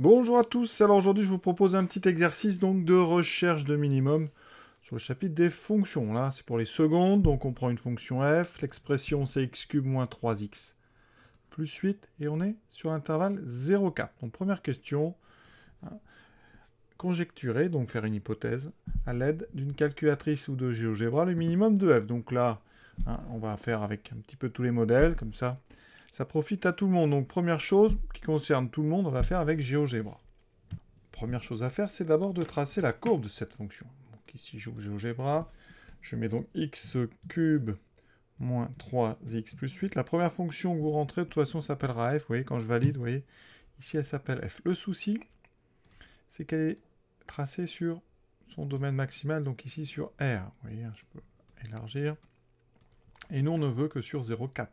Bonjour à tous, alors aujourd'hui je vous propose un petit exercice donc de recherche de minimum sur le chapitre des fonctions. Là c'est pour les secondes, donc on prend une fonction f, l'expression c'est x cube moins 3x plus 8 et on est sur l'intervalle 0,4. Donc première question, hein, conjecturer, donc faire une hypothèse à l'aide d'une calculatrice ou de géogébra, le minimum de f. Donc là hein, on va faire avec un petit peu tous les modèles comme ça ça profite à tout le monde. Donc première chose qui concerne tout le monde, on va faire avec GeoGebra. Première chose à faire, c'est d'abord de tracer la courbe de cette fonction. Donc ici, j'ouvre GeoGebra. Je mets donc x cube moins 3x plus 8. La première fonction que vous rentrez, de toute façon, s'appellera f. Vous voyez, quand je valide, vous voyez, ici, elle s'appelle f. Le souci, c'est qu'elle est tracée sur son domaine maximal, donc ici sur R. Vous voyez, hein, je peux élargir. Et nous, on ne veut que sur 0,4.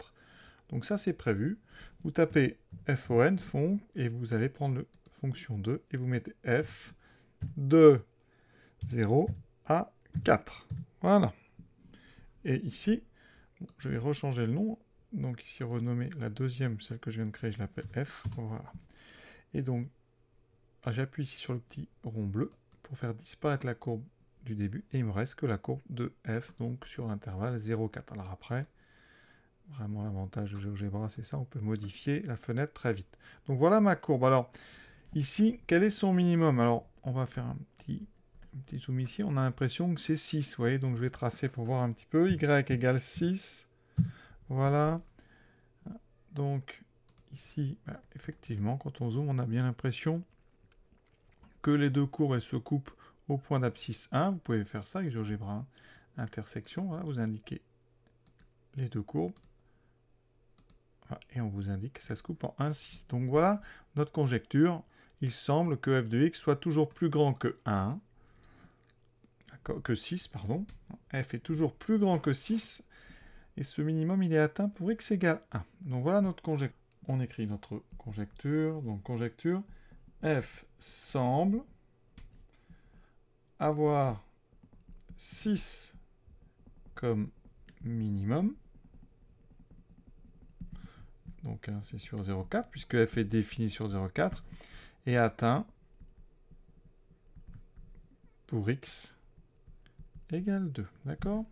Donc ça, c'est prévu. Vous tapez FON, fond, et vous allez prendre la fonction 2 et vous mettez F de 0 à 4. Voilà. Et ici, je vais rechanger le nom. Donc ici, renommer la deuxième, celle que je viens de créer, je l'appelle F. Voilà. Et donc, ah, j'appuie ici sur le petit rond bleu pour faire disparaître la courbe du début. Et il me reste que la courbe de F, donc sur l'intervalle 0,4. Alors après, vraiment l'avantage de GeoGebra, c'est ça, on peut modifier la fenêtre très vite. Donc voilà ma courbe. Alors ici, quel est son minimum Alors on va faire un petit, zoom ici, on a l'impression que c'est 6, vous voyez, donc je vais tracer pour voir un petit peu. Y égale 6, voilà. Donc ici, bah, effectivement, quand on zoome, on a bien l'impression que les deux courbes elles se coupent au point d'abscisse 1. Vous pouvez faire ça avec GeoGebra. Intersection, voilà, vous indiquez les deux courbes ah, et on vous indique que ça se coupe en 1,6. Donc voilà notre conjecture. Il semble que f de x soit toujours plus grand que 1, que 6, pardon. f est toujours plus grand que 6, et ce minimum, il est atteint pour x égale 1. Donc voilà notre conjecture. On écrit notre conjecture. Donc conjecture, f semble avoir 6 comme minimum, donc hein, c'est sur 0,4 puisque f est défini sur 0,4 et atteint pour x égale 2. D'accord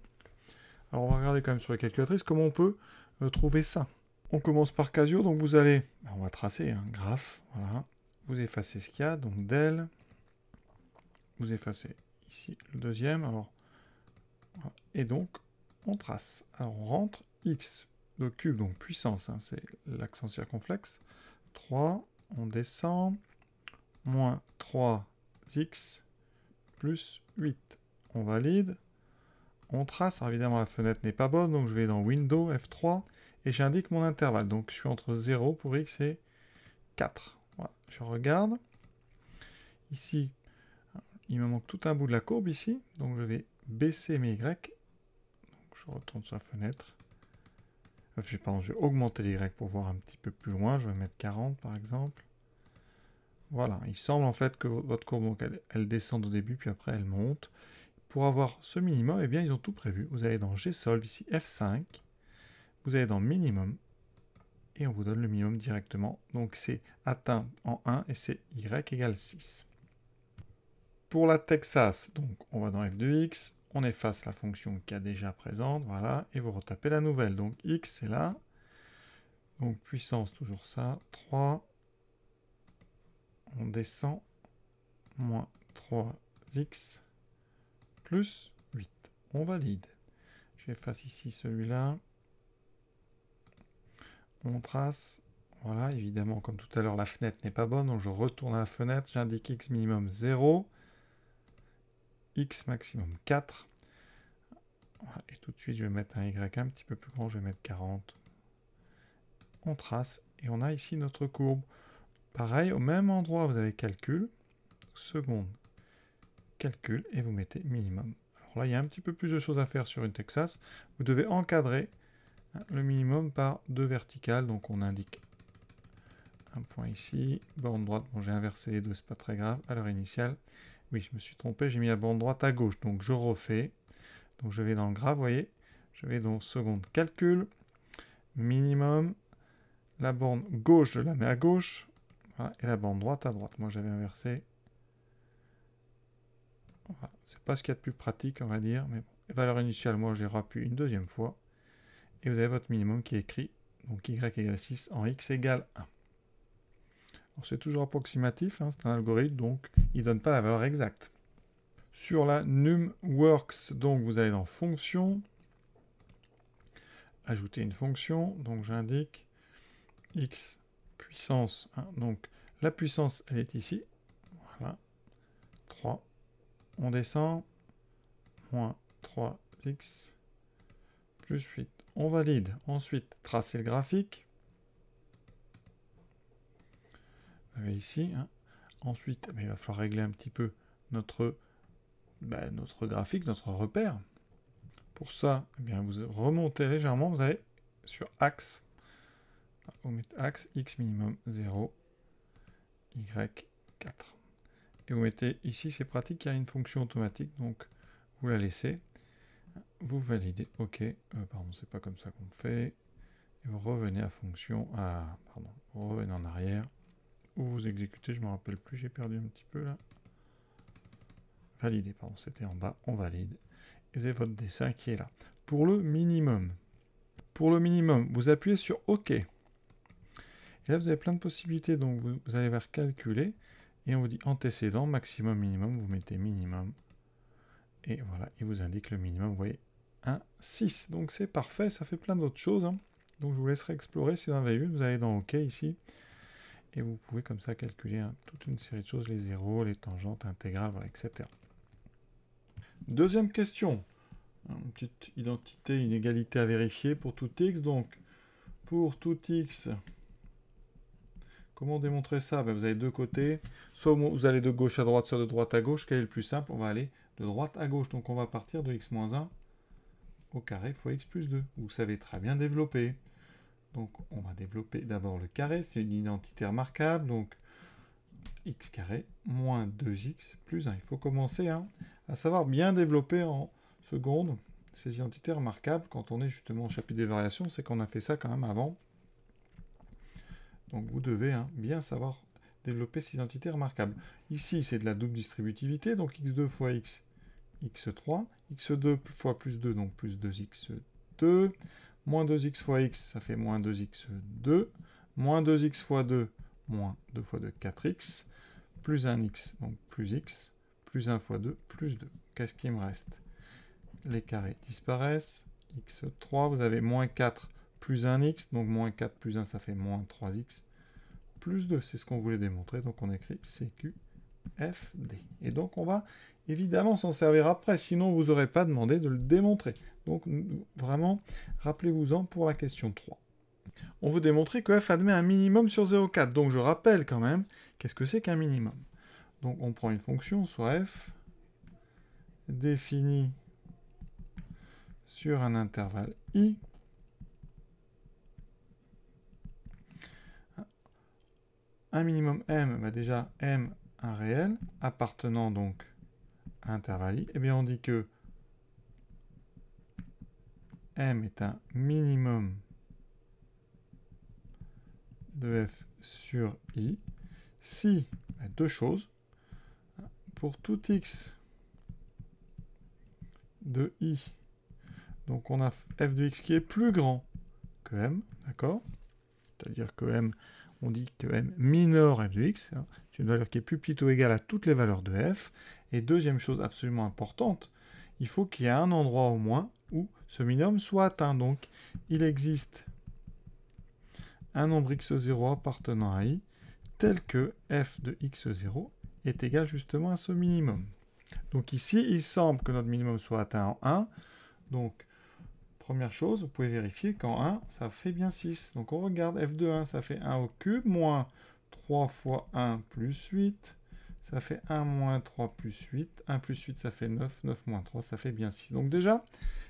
Alors on va regarder quand même sur la calculatrice comment on peut euh, trouver ça. On commence par Casio, donc vous allez, bah, on va tracer un hein, graphe, voilà. Vous effacez ce qu'il y a, donc del, vous effacez ici le deuxième, alors, et donc on trace. Alors on rentre x donc cube, donc puissance, hein, c'est l'accent circonflexe. 3, on descend, moins 3x, plus 8, on valide. On trace, Alors, évidemment la fenêtre n'est pas bonne, donc je vais dans Windows, F3, et j'indique mon intervalle. Donc je suis entre 0 pour x et 4. Voilà, je regarde. Ici, il me manque tout un bout de la courbe ici, donc je vais baisser mes y. Donc je retourne sur la fenêtre. Je, vais augmenter les Y pour voir un petit peu plus loin. Je vais mettre 40 par exemple. Voilà, il semble en fait que votre courbe, elle, descend au début, puis après elle monte. Pour avoir ce minimum, eh bien, ils ont tout prévu. Vous allez dans G-Solve, ici F5. Vous allez dans Minimum. Et on vous donne le minimum directement. Donc c'est atteint en 1 et c'est Y égale 6. Pour la Texas, donc on va dans F 2 X on efface la fonction qui a déjà présente, voilà, et vous retapez la nouvelle. Donc x est là, donc puissance toujours ça, 3, on descend, moins 3x plus 8. On valide. J'efface ici celui-là. On trace. Voilà, évidemment, comme tout à l'heure, la fenêtre n'est pas bonne. Donc je retourne à la fenêtre. J'indique x minimum 0, x maximum 4. Et tout de suite, je vais mettre un Y un petit peu plus grand, je vais mettre 40. On trace et on a ici notre courbe. Pareil, au même endroit, vous avez calcul, seconde, calcul, et vous mettez minimum. Alors là, il y a un petit peu plus de choses à faire sur une Texas. Vous devez encadrer hein, le minimum par deux verticales. Donc on indique un point ici, borne droite. Bon, j'ai inversé les deux, c'est pas très grave. À l'heure initiale, oui, je me suis trompé, j'ai mis la borne droite à gauche. Donc je refais. Donc je vais dans le graphe, vous voyez, je vais dans seconde calcul, minimum, la borne gauche, je la mets à gauche, et la borne droite à droite. Moi j'avais inversé. c'est pas ce qu'il y a de plus pratique, on va dire, mais valeur initiale, moi j'ai rappu une deuxième fois. Et vous avez votre minimum qui est écrit, donc y égale 6 en x égale 1. C'est toujours approximatif, hein, c'est un algorithme, donc il ne donne pas la valeur exacte sur la NumWorks. Donc vous allez dans Fonction, Ajouter une fonction, donc j'indique x puissance. donc la puissance, elle est ici. Voilà, 3. On descend, moins 3x plus 8. On valide. Ensuite, tracer le graphique. Vous ici. Hein. Ensuite, eh il va falloir régler un petit peu notre bah, notre graphique, notre repère. Pour ça, eh bien, vous remontez légèrement, vous allez sur axe. Vous mettez axe x minimum 0, y 4. Et vous mettez ici, c'est pratique, il y a une fonction automatique, donc vous la laissez. Vous validez, ok, euh, pardon, c'est pas comme ça qu'on fait. Et vous revenez à fonction, à, pardon, revenez en arrière, ou vous exécutez, je me rappelle plus, j'ai perdu un petit peu là. Valider, pardon, c'était en bas, on valide. Et avez votre dessin qui est là. Pour le minimum, pour le minimum, vous appuyez sur OK. Et là, vous avez plein de possibilités. Donc, vous, allez vers calculer. Et on vous dit antécédent, maximum, minimum. Vous mettez minimum. Et voilà, il vous indique le minimum. Vous voyez, un 6. Donc, c'est parfait. Ça fait plein d'autres choses. Hein. Donc, je vous laisserai explorer si vous en avez eu, Vous allez dans OK ici. Et vous pouvez comme ça calculer hein, toute une série de choses, les zéros, les tangentes, intégrales, etc. Deuxième question. Une petite identité, inégalité à vérifier pour tout x. Donc, pour tout x, comment démontrer ça ben, Vous avez deux côtés. Soit vous allez de gauche à droite, soit de droite à gauche. Quel est le plus simple On va aller de droite à gauche. Donc, on va partir de x-1 au carré fois x plus 2. Vous savez très bien développer. Donc, on va développer d'abord le carré. C'est une identité remarquable. Donc, x carré moins 2x plus 1. Il faut commencer hein, à savoir bien développer en seconde ces identités remarquables quand on est justement au chapitre des variations, c'est qu'on a fait ça quand même avant. Donc vous devez hein, bien savoir développer ces identités remarquables. Ici, c'est de la double distributivité, donc x2 fois x, x3, x2 fois plus 2, donc plus 2x2, moins 2x fois x, ça fait moins 2x2, moins 2x fois 2, moins 2 fois 2, 4x, plus 1x, donc plus x, plus 1 fois 2, plus 2. Qu'est-ce qui me reste Les carrés disparaissent, x3, vous avez moins 4 plus 1x, donc moins 4 plus 1, ça fait moins 3x, plus 2, c'est ce qu'on voulait démontrer, donc on écrit CQFD. Et donc on va évidemment s'en servir après, sinon vous n'aurez pas demandé de le démontrer. Donc vraiment, rappelez-vous-en pour la question 3 on veut démontrer que f admet un minimum sur 0,4. Donc je rappelle quand même, qu'est-ce que c'est qu'un minimum Donc on prend une fonction, soit f définie sur un intervalle i. Un minimum m, bah, déjà m un réel, appartenant donc à intervalle i, et eh bien on dit que m est un minimum de f sur i si, ben, deux choses, pour tout x de i, donc on a f de x qui est plus grand que m, d'accord C'est-à-dire que m, on dit que m minore f de x, hein. c'est une valeur qui est plus petite ou égale à toutes les valeurs de f. Et deuxième chose absolument importante, il faut qu'il y ait un endroit au moins où ce minimum soit atteint. Donc il existe un nombre x0 appartenant à i, tel que f de x0 est égal justement à ce minimum. Donc ici, il semble que notre minimum soit atteint en 1. Donc, première chose, vous pouvez vérifier qu'en 1, ça fait bien 6. Donc on regarde f de 1, ça fait 1 au cube, moins 3 fois 1 plus 8, ça fait 1 moins 3 plus 8. 1 plus 8, ça fait 9. 9 moins 3, ça fait bien 6. Donc déjà,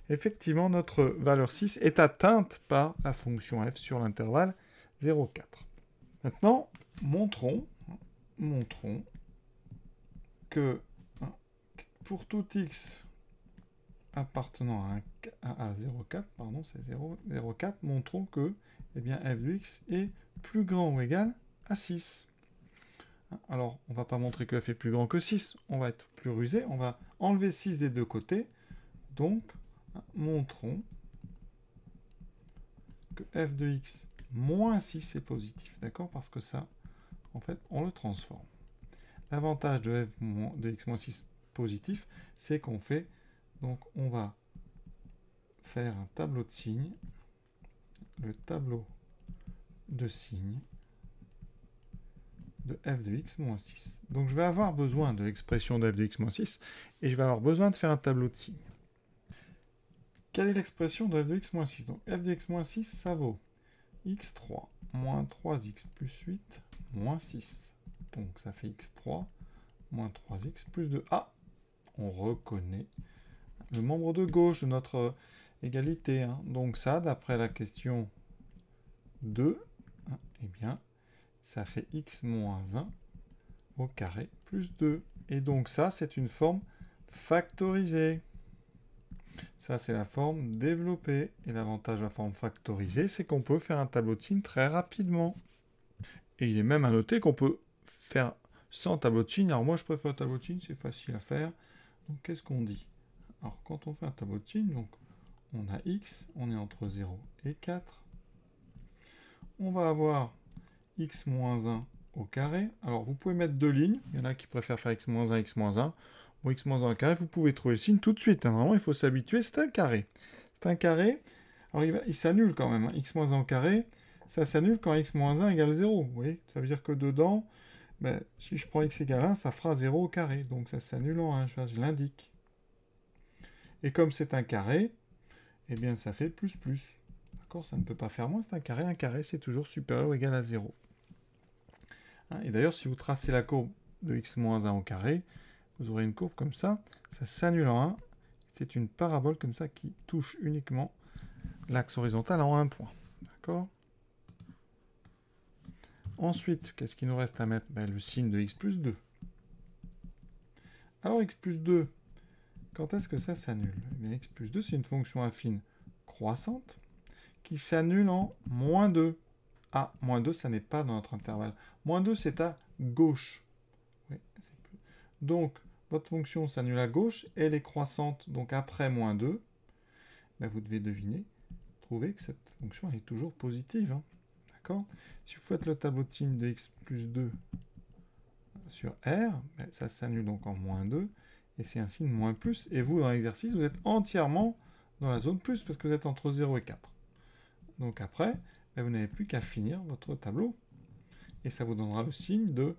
effectivement, notre valeur 6 est atteinte par la fonction f sur l'intervalle 0,4. Maintenant, montrons, montrons que pour tout x appartenant à, 0,4, pardon, c'est 0,4, montrons que eh bien, f de x est plus grand ou égal à 6. Alors, on ne va pas montrer que f est plus grand que 6, on va être plus rusé, on va enlever 6 des deux côtés. Donc, montrons que f de x moins 6 c'est positif, d'accord Parce que ça, en fait, on le transforme. L'avantage de, f de x-6 positif, c'est qu'on fait, donc on va faire un tableau de signes, le tableau de signes de f de x moins 6. Donc je vais avoir besoin de l'expression de f de x moins 6 et je vais avoir besoin de faire un tableau de signes. Quelle est l'expression de f de x moins 6 Donc f de x moins 6, ça vaut x3 moins 3x plus 8 moins 6. Donc ça fait x3 moins 3x plus 2. Ah On reconnaît le membre de gauche de notre euh, égalité. Hein. Donc ça, d'après la question 2, hein, eh bien, ça fait x moins 1 au carré plus 2. Et donc ça, c'est une forme factorisée. Ça, c'est la forme développée. Et l'avantage de la forme factorisée, c'est qu'on peut faire un tableau de signes très rapidement. Et il est même à noter qu'on peut faire sans tableau de signes. Alors moi, je préfère le tableau de signes, c'est facile à faire. Donc, qu'est-ce qu'on dit Alors, quand on fait un tableau de signes, donc, on a x, on est entre 0 et 4. On va avoir x-1 moins au carré. Alors, vous pouvez mettre deux lignes. Il y en a qui préfèrent faire x-1, moins x-1. moins Bon, x moins 1 au carré, vous pouvez trouver le signe tout de suite. Normalement, hein. il faut s'habituer, c'est un carré. C'est un carré, alors il, s'annule quand même. Hein. x moins 1 au carré, ça s'annule quand x moins 1 égale 0. Vous voyez, ça veut dire que dedans, ben, si je prends x égale 1, ça fera 0 au carré. Donc ça s'annule en 1, je, l'indique. Et comme c'est un carré, eh bien ça fait plus plus. D'accord Ça ne peut pas faire moins, c'est un carré. Un carré, c'est toujours supérieur ou égal à 0. Hein, et d'ailleurs, si vous tracez la courbe de x moins 1 au carré, vous aurez une courbe comme ça, ça s'annule en 1. C'est une parabole comme ça qui touche uniquement l'axe horizontal en un point. D'accord Ensuite, qu'est-ce qu'il nous reste à mettre ben, Le signe de x plus 2. Alors x plus 2, quand est-ce que ça s'annule eh x plus 2, c'est une fonction affine croissante qui s'annule en moins 2. Ah, moins 2, ça n'est pas dans notre intervalle. Moins 2, c'est à gauche. Oui, donc, votre fonction s'annule à gauche, elle est croissante, donc après moins 2. Ben, vous devez deviner, trouver que cette fonction elle est toujours positive. Hein. D'accord Si vous faites le tableau de signes de x plus 2 sur R, ben, ça s'annule donc en moins 2, et c'est un signe moins plus. Et vous, dans l'exercice, vous êtes entièrement dans la zone plus, parce que vous êtes entre 0 et 4. Donc après, ben, vous n'avez plus qu'à finir votre tableau, et ça vous donnera le signe de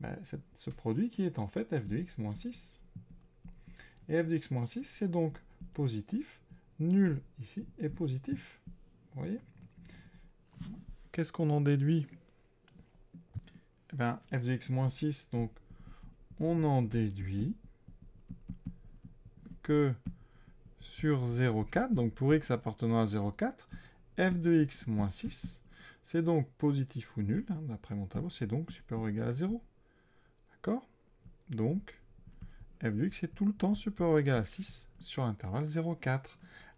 ben, ce produit qui est en fait f de x-6. moins Et f de x-6, moins c'est donc positif, nul ici est positif. Vous voyez Qu'est-ce qu'on en déduit eh ben, f de x-6, moins donc on en déduit que sur 0,4, donc pour x appartenant à 0,4, f de x-6, moins c'est donc positif ou nul, hein, d'après mon tableau, c'est donc supérieur ou égal à 0. Donc, f de x est tout le temps supérieur ou égal à 6 sur l'intervalle 0,4.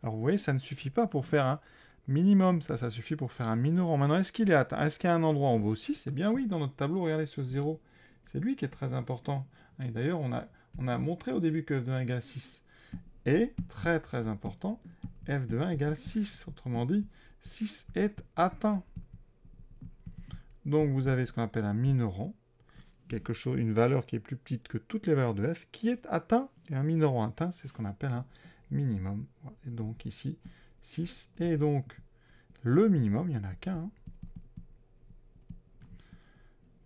Alors vous voyez, ça ne suffit pas pour faire un minimum, ça, suffit pour faire un minorant. Maintenant, est-ce qu'il est atteint Est-ce qu'il y a un endroit où on vaut 6 Eh bien oui, dans notre tableau, regardez ce 0, c'est lui qui est très important. Et d'ailleurs, on a, on a montré au début que f de 1 égale 6. Et, très très important, f de 1 égale 6. Autrement dit, 6 est atteint. Donc vous avez ce qu'on appelle un minorant quelque chose, une valeur qui est plus petite que toutes les valeurs de f, qui est atteint, et un minorant atteint, c'est ce qu'on appelle un minimum. Et donc ici, 6, et donc le minimum, il n'y en a qu'un, hein,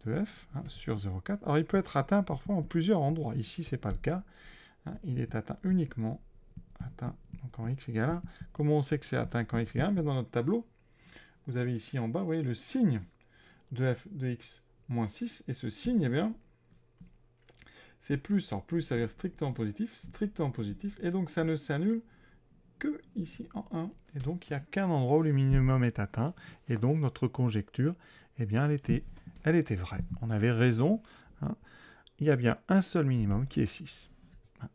de f hein, sur 0,4. Alors il peut être atteint parfois en plusieurs endroits, ici ce n'est pas le cas, hein. il est atteint uniquement, atteint donc en x égale 1. Comment on sait que c'est atteint quand x égale 1 eh Dans notre tableau, vous avez ici en bas, vous voyez le signe de f de x moins 6, et ce signe, eh bien, c'est plus, alors plus ça veut dire strictement positif, strictement positif, et donc ça ne s'annule que ici en 1. Et donc il n'y a qu'un endroit où le minimum est atteint, et donc notre conjecture, et eh bien elle était, elle était vraie. On avait raison, hein. il y a bien un seul minimum qui est 6. Hein,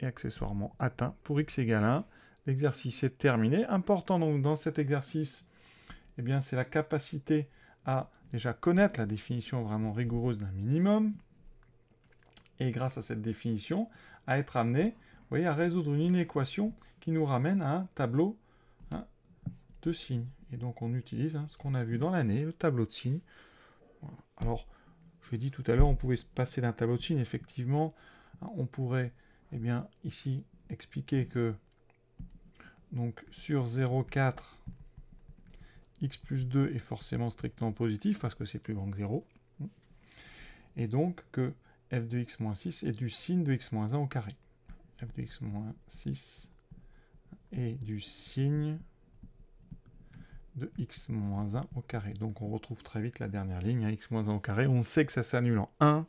et accessoirement atteint pour x égale 1, l'exercice est terminé. Important donc dans cet exercice, et eh bien c'est la capacité à déjà connaître la définition vraiment rigoureuse d'un minimum, et grâce à cette définition, à être amené voyez, à résoudre une inéquation qui nous ramène à un tableau hein, de signes. Et donc on utilise hein, ce qu'on a vu dans l'année, le tableau de signes. Alors, je l'ai dit tout à l'heure, on pouvait se passer d'un tableau de signes. Effectivement, hein, on pourrait eh bien, ici expliquer que donc sur 0,4, x plus 2 est forcément strictement positif parce que c'est plus grand que 0. Et donc que f de x moins 6 est du signe de x moins 1 au carré. f de x moins 6 est du signe de x moins 1 au carré. Donc on retrouve très vite la dernière ligne, hein, x moins 1 au carré. On sait que ça s'annule en 1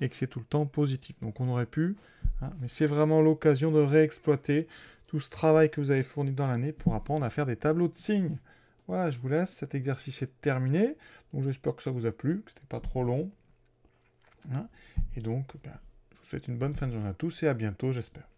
et que c'est tout le temps positif. Donc on aurait pu, hein, mais c'est vraiment l'occasion de réexploiter tout ce travail que vous avez fourni dans l'année pour apprendre à faire des tableaux de signes. Voilà, je vous laisse. Cet exercice est terminé. Donc j'espère que ça vous a plu, que n'était pas trop long. Hein. et donc, ben, je vous souhaite une bonne fin de journée à tous et à bientôt, j'espère.